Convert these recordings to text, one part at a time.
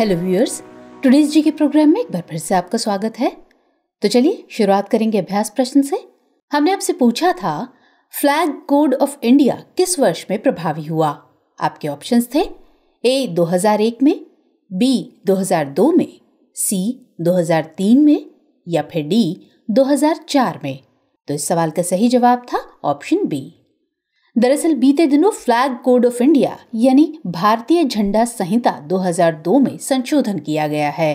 hello viewers today's जी के programme में एक बार फिर से आपका स्वागत है तो चलिए शुरुआत करेंगे अभ्यास प्रश्न से हमने आपसे पूछा था फ्लैग कोड ऑफ इंडिया किस वर्ष में प्रभावी हुआ आपके ऑप्शंस थे ए 2001 में बी 2002 में सी 2003 में या फिर डी 2004 में तो इस सवाल का सही जवाब था ऑप्शन बी दरअसल बीते दिनों फ्लैग कोड ऑफ इंडिया यानी भारतीय झंडा संहिता 2002 में संशोधन किया गया है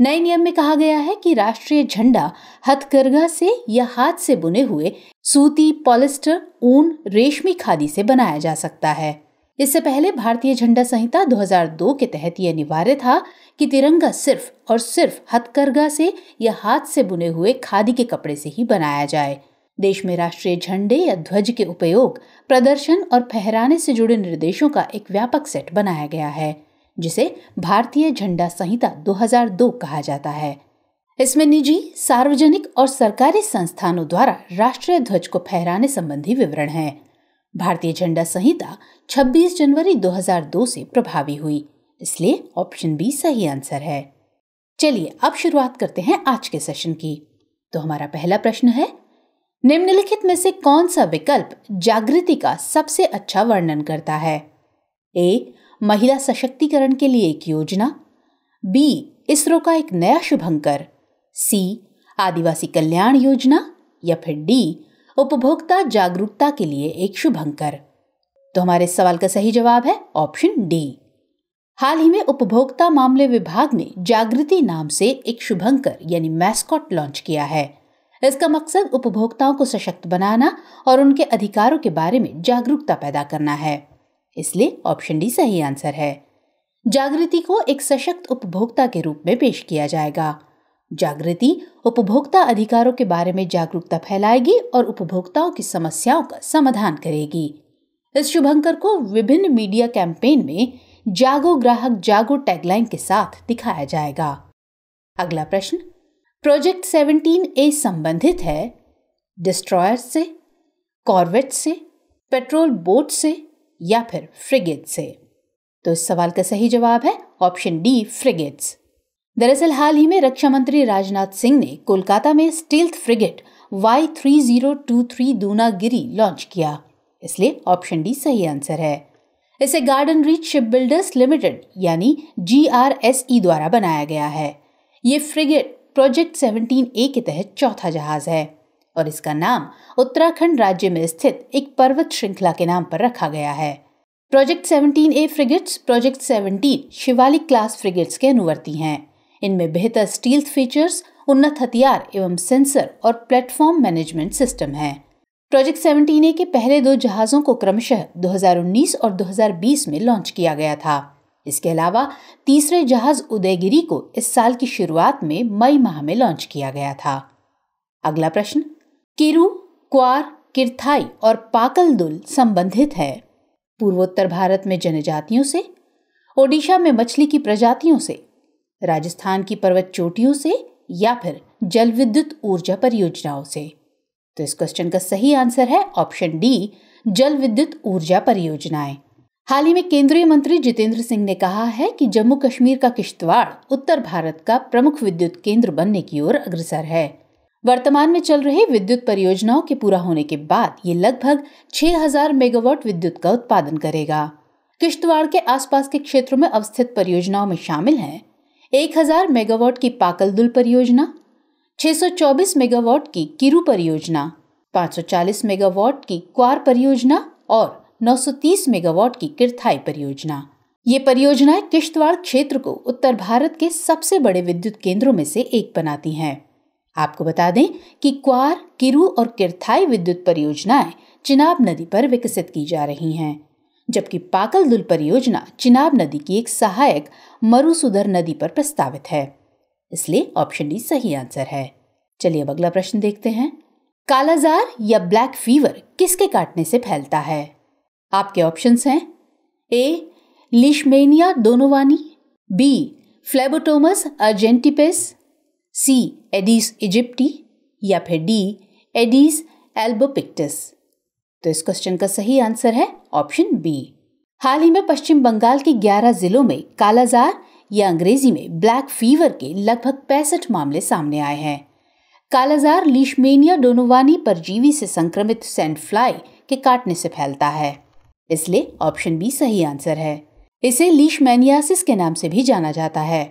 नए नियम में कहा गया है कि राष्ट्रीय झंडा हथकरघा से या हाथ से बुने हुए सूती पॉलिस्टर ऊन रेशमी खादी से बनाया जा सकता है इससे पहले भारतीय झंडा संहिता 2002 के तहत यह अनिवार्य था कि तिरंगा सिर्फ और सिर्फ हथकरघा से या हाथ से बुने हुए खादी के कपड़े से ही बनाया जाए देश में राष्ट्रीय झंडे या ध्वज के उपयोग प्रदर्शन और फहराने से जुड़े निर्देशों का एक व्यापक सेट बनाया गया है जिसे भारतीय झंडा संहिता 2002 कहा जाता है इसमें निजी सार्वजनिक और सरकारी संस्थानों द्वारा राष्ट्रीय ध्वज को फहराने संबंधी विवरण है भारतीय झंडा संहिता 26 जनवरी 2002 से प्रभावी हुई इसलिए ऑप्शन बी सही आंसर है चलिए अब शुरुआत करते हैं आज के सेशन की तो हमारा पहला प्रश्न है निम्नलिखित में से कौन सा विकल्प जागृति का सबसे अच्छा वर्णन करता है ए महिला सशक्तिकरण के लिए एक योजना बी इसरो का एक नया शुभंकर सी आदिवासी कल्याण योजना या फिर डी उपभोक्ता जागरूकता के लिए एक शुभंकर तो हमारे सवाल का सही जवाब है ऑप्शन डी हाल ही में उपभोक्ता मामले विभाग ने जागृति नाम से एक शुभंकर यानी मैस्कॉट लॉन्च किया है इसका मकसद उपभोक्ताओं को सशक्त बनाना और उनके अधिकारों के बारे में जागरूकता पैदा करना है इसलिए ऑप्शन डी सही आंसर है जागृति को एक सशक्त उपभोक्ता के रूप में पेश किया जाएगा जागृति उपभोक्ता अधिकारों के बारे में जागरूकता फैलाएगी और उपभोक्ताओं की समस्याओं का समाधान करेगी इस शुभंकर को विभिन्न मीडिया कैंपेन में जागो ग्राहक जागो टैगलाइन के साथ दिखाया जाएगा अगला प्रश्न प्रोजेक्ट 17 ए संबंधित है डिस्ट्रॉयर से कॉर्वेट से पेट्रोल बोट से या फिर फ्रिगेट से तो इस सवाल का सही जवाब है ऑप्शन डी फ्रिगेट्स दरअसल हाल ही में रक्षा मंत्री राजनाथ सिंह ने कोलकाता में stealth frigate Y three zero two three Dunagiri launch किया इसलिए ऑप्शन डी सही आंसर है इसे Garden Reach Shipbuilders Limited यानी जी द्वारा बनाया गया है ये फ्रिगेट प्रोजेक्ट 17 ए के तहत चौथा जहाज है और इसका नाम उत्तराखंड राज्य में स्थित एक पर्वत श्रृंखला के नाम पर रखा गया है project 17 A frigates project 17 Shivalik class frigates के अनुवर्ती हैं इनमें बेहतर स्टील फीचर्स उन्नत हथियार एवं सेंसर और प्लेटफॉर्म मैनेजमेंट सिस्टम है प्रोजेक्ट 17 ए के पहले दो जहाज़ों को क्रमशः 2019 और 2020 में लॉन्च किया गया था इसके अलावा तीसरे जहाज उदयगिरी को इस साल की शुरुआत में मई माह में लॉन्च किया गया था अगला प्रश्न किरु क्वार किरथाई और पाकलदुल संबंधित है पूर्वोत्तर भारत में जनजातियों से ओडिशा में मछली की प्रजातियों से राजस्थान की पर्वत चोटियों से या फिर जल विद्युत ऊर्जा परियोजनाओं से तो इस क्वेश्चन का सही आंसर है ऑप्शन डी जल विद्युत ऊर्जा परियोजनाएं हाल ही में केंद्रीय मंत्री जितेंद्र सिंह ने कहा है कि जम्मू कश्मीर का किश्तवाड़ उत्तर भारत का प्रमुख विद्युत केंद्र बनने की ओर अग्रसर है वर्तमान में चल रही विद्युत परियोजनाओं के पूरा होने के बाद ये लगभग 6000 मेगावाट विद्युत का उत्पादन करेगा किश्तवाड़ के आसपास के क्षेत्रों में अवस्थित परियोजनाओं में शामिल हैं 1000 मेगावाट की पाकलदुल परियोजना 624 मेगावाट की किरू परियोजना 540 मेगावाट की क्वार परियोजना और 930 मेगावाट की किरथाई परियोजना ये परियोजनाएं किश्तवाड़ क्षेत्र को उत्तर भारत के सबसे बड़े विद्युत केंद्रों में से एक बनाती हैं आपको बता दें कि क्वार किरू और किरथाई विद्युत परियोजनाएं चिनाब नदी पर विकसित की जा रही हैं जबकि पाकल दुल परियोजना चिनाब नदी की एक सहायक मरुसुधर नदी पर प्रस्तावित है इसलिए ऑप्शन डी सही आंसर है चलिए अब अगला प्रश्न देखते हैं कालाजार या ब्लैक फीवर किसके काटने से फैलता है आपके ऑप्शंस हैं A Leishmania donovani B Phlebotomus argentipes C Aedes aegypti या फिर डी एडिस एल्बोपिक्टस तो इस क्वेश्चन का सही आंसर है ऑप्शन बी हाल ही में पश्चिम बंगाल के 11 जिलों में कालाजार या अंग्रेजी में ब्लैक फीवर के लगभग पैंसठ मामले सामने आए हैं कालाजार लिशमेनिया डोनोवानी परजीवी से संक्रमित सेंड फ्लाई के काटने से फैलता है इसलिए ऑप्शन बी सही आंसर है इसे लीशमैनियासिस के नाम से भी जाना जाता है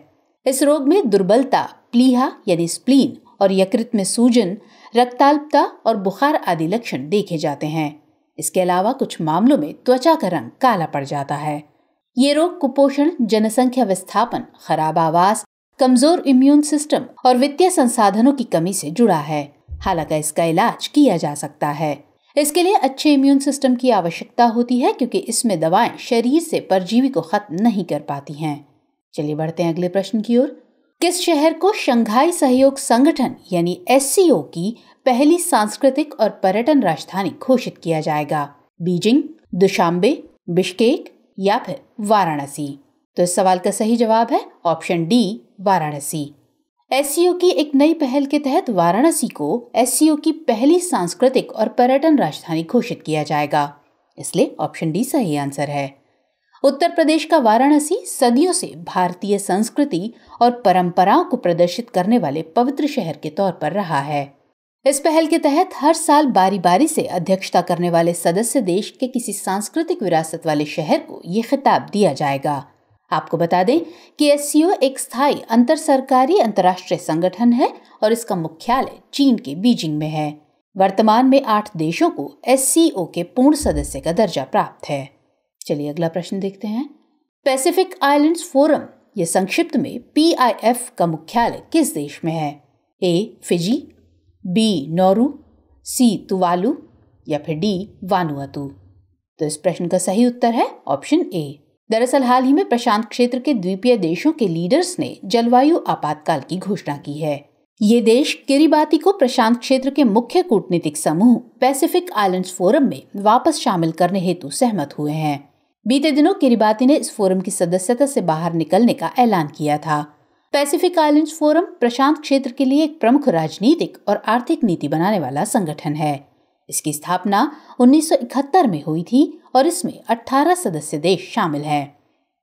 इस रोग में दुर्बलता प्लीहा यानी स्प्लीन और यकृत में सूजन रक्ताल्पता और बुखार आदि लक्षण देखे जाते हैं इसके अलावा कुछ मामलों में त्वचा का रंग काला पड़ जाता है ये रोग कुपोषण जनसंख्या विस्थापन खराब आवास कमजोर इम्यून सिस्टम और वित्तीय संसाधनों की कमी से जुड़ा है हालांकि इसका इलाज किया जा सकता है इसके लिए अच्छे इम्यून सिस्टम की आवश्यकता होती है क्योंकि इसमें दवाएं शरीर से परजीवी को खत्म नहीं कर पाती हैं चलिए बढ़ते हैं अगले प्रश्न की ओर किस शहर को शंघाई सहयोग संगठन यानी एस की पहली सांस्कृतिक और पर्यटन राजधानी घोषित किया जाएगा बीजिंग दुशांबे बिश्केक या फिर वाराणसी तो इस सवाल का सही जवाब है option D Varanasi S e की एक नई पहल के तहत वाराणसी को एस e की पहली सांस्कृतिक और पर्यटन राजधानी घोषित किया जाएगा इसलिए ऑप्शन डी सही आंसर है उत्तर प्रदेश का वाराणसी सदियों से भारतीय संस्कृति और परंपराओं को प्रदर्शित करने वाले पवित्र शहर के तौर पर रहा है इस पहल के तहत हर साल बारी बारी से अध्यक्षता करने वाले सदस्य देश के किसी सांस्कृतिक विरासत वाले शहर को ये खिताब दिया जाएगा आपको बता दें कि एस एक स्थायी अंतर सरकारी अंतर्राष्ट्रीय संगठन है और इसका मुख्यालय चीन के बीजिंग में है वर्तमान में आठ देशों को एस के पूर्ण सदस्य का दर्जा प्राप्त है चलिए अगला प्रश्न देखते हैं पैसिफिक आइलैंड्स फोरम ये संक्षिप्त में पी का मुख्यालय किस देश में है A Fiji B Nauru C Tuvalu या फिर डी वानुअतु तो इस प्रश्न का सही उत्तर है ऑप्शन ए दरअसल हाल ही में प्रशांत क्षेत्र के द्वीपीय देशों के लीडर्स ने जलवायु आपातकाल की घोषणा की है ये देश किरीबाती को प्रशांत क्षेत्र के मुख्य कूटनीतिक समूह पैसिफिक आइलैंड्स फोरम में वापस शामिल करने हेतु सहमत हुए हैं बीते दिनों किरीबाती ने इस फोरम की सदस्यता से बाहर निकलने का ऐलान किया था पैसिफिक आइलैंड्स फोरम प्रशांत क्षेत्र के लिए एक प्रमुख राजनीतिक और आर्थिक नीति बनाने वाला संगठन है इसकी स्थापना 1971 में हुई थी और इसमें 18 सदस्य देश शामिल हैं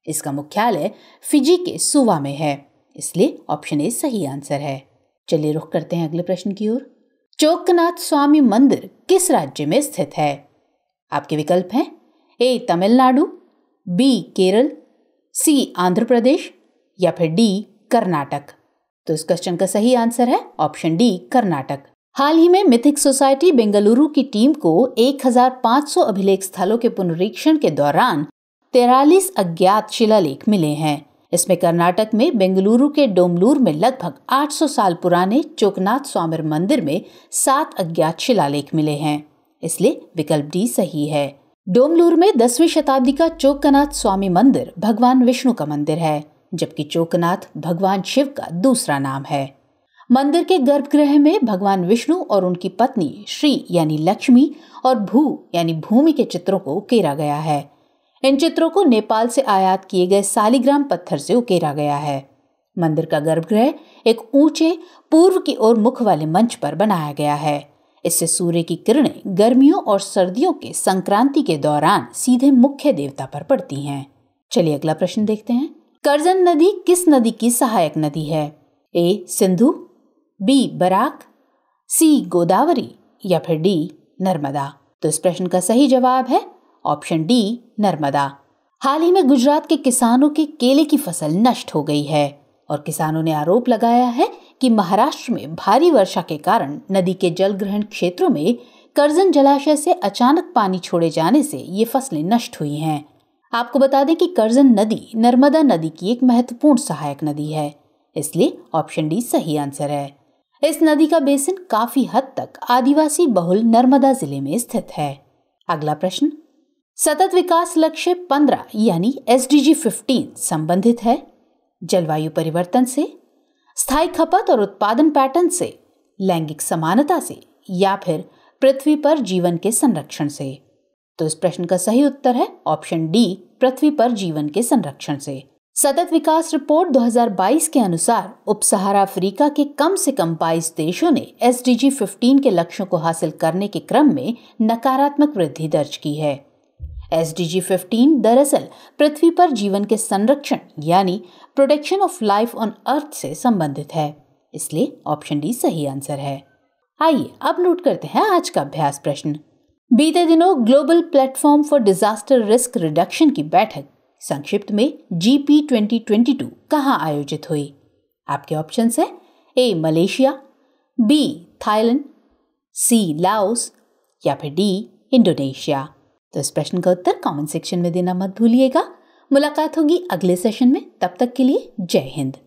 इसका मुख्यालय फिजी के सुवा में है इसलिए ऑप्शन ए सही आंसर है चलिए रुख करते हैं अगले प्रश्न की ओर चोकनाथ स्वामी मंदिर किस राज्य में स्थित है आपके विकल्प हैं A Tamil Nadu B Kerala C Andhra Pradesh या फिर डी कर्नाटक तो इस क्वेश्चन का सही आंसर है ऑप्शन डी कर्नाटक हाल ही में मिथिक सोसाइटी बेंगलुरु की टीम को 1500 अभिलेख स्थलों के पुनरीक्षण के दौरान तेरालीस अज्ञात शिलालेख मिले हैं इसमें कर्नाटक में बेंगलुरु के डोमलूर में लगभग 800 साल पुराने चोकनाथ स्वामी मंदिर में सात अज्ञात शिलालेख मिले हैं इसलिए विकल्प डी सही है डोमलूर में दसवीं शताब्दी का चोकनाथ स्वामी मंदिर भगवान विष्णु का मंदिर है जबकि चोकनाथ भगवान शिव का दूसरा नाम है मंदिर के गर्भगृह में भगवान विष्णु और उनकी पत्नी श्री यानी लक्ष्मी और भू यानी भूमि के चित्रों को उकेरा गया है इन चित्रों को नेपाल से आयात किए गए सालिग्राम पत्थर से उकेरा गया है मंदिर का गर्भगृह एक ऊंचे पूर्व की ओर मुख वाले मंच पर बनाया गया है इससे सूर्य की किरणें गर्मियों और सर्दियों के संक्रांति के दौरान सीधे मुख्य देवता पर पड़ती हैं चलिए अगला प्रश्न देखते हैं करजन नदी किस नदी की सहायक नदी है A Sindhu B Barak C Godavari या फिर डी नर्मदा तो इस प्रश्न का सही जवाब है ऑप्शन डी नर्मदा हाल ही में गुजरात के किसानों के केले की फसल नष्ट हो गई है और किसानों ने आरोप लगाया है कि महाराष्ट्र में भारी वर्षा के कारण नदी के जल ग्रहण क्षेत्रों में करजन जलाशय से अचानक पानी छोड़े जाने से ये फसलें नष्ट हुई हैं आपको बता दें कि करजन नदी नर्मदा नदी की एक महत्वपूर्ण सहायक नदी है इसलिए ऑप्शन डी सही आंसर है इस नदी का बेसिन काफी हद तक आदिवासी बहुल नर्मदा जिले में स्थित है अगला प्रश्न सतत विकास लक्ष्य 15 यानी एस डी जी फिफ्टीन संबंधित है जलवायु परिवर्तन से स्थायी खपत और उत्पादन पैटर्न से लैंगिक समानता से या फिर पृथ्वी पर जीवन के संरक्षण से तो इस प्रश्न का सही उत्तर है ऑप्शन डी पृथ्वी पर जीवन के संरक्षण से सतत विकास रिपोर्ट 2022 के अनुसार उप सहारा अफ्रीका के कम से कम 22 देशों ने एस 15 के लक्ष्यों को हासिल करने के क्रम में नकारात्मक वृद्धि दर्ज की है एस 15 दरअसल पृथ्वी पर जीवन के संरक्षण यानी protection of life on earth से संबंधित है इसलिए ऑप्शन डी सही आंसर है आइए अब नोट करते हैं आज का अभ्यास प्रश्न बीते दिनों global platform for disaster risk reduction की बैठक संक्षिप्त में जीपी 2022 कहाँ आयोजित हुई आपके ऑप्शन हैं A Malaysia B Thailand C Laos या फिर डी इंडोनेशिया तो इस प्रश्न का उत्तर कमेंट सेक्शन में देना मत भूलिएगा मुलाकात होगी अगले सेशन में तब तक के लिए जय हिंद